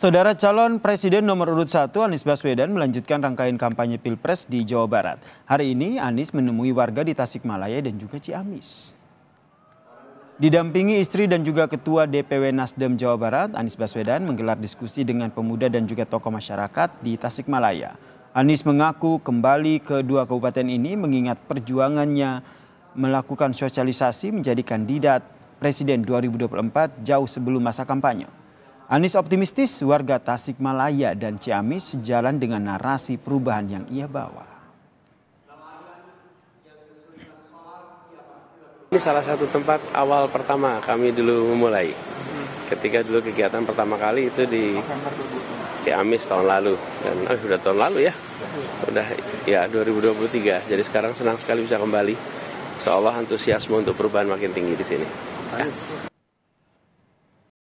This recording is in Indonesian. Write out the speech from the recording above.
Saudara calon presiden nomor urut satu Anies Baswedan melanjutkan rangkaian kampanye Pilpres di Jawa Barat. Hari ini Anies menemui warga di Tasikmalaya dan juga Ciamis. Didampingi istri dan juga ketua DPW Nasdem Jawa Barat, Anies Baswedan menggelar diskusi dengan pemuda dan juga tokoh masyarakat di Tasikmalaya. Anies mengaku kembali ke dua kabupaten ini mengingat perjuangannya melakukan sosialisasi menjadi kandidat Presiden 2024 jauh sebelum masa kampanye. Anies optimistis warga Tasikmalaya dan Ciamis sejalan dengan narasi perubahan yang ia bawa. Ini salah satu tempat awal pertama kami dulu memulai. Ketika dulu kegiatan pertama kali itu di Ciamis tahun lalu dan oh, sudah tahun lalu ya. sudah ya 2023. Jadi sekarang senang sekali bisa kembali. Seolah antusiasme untuk perubahan makin tinggi di sini. Ya.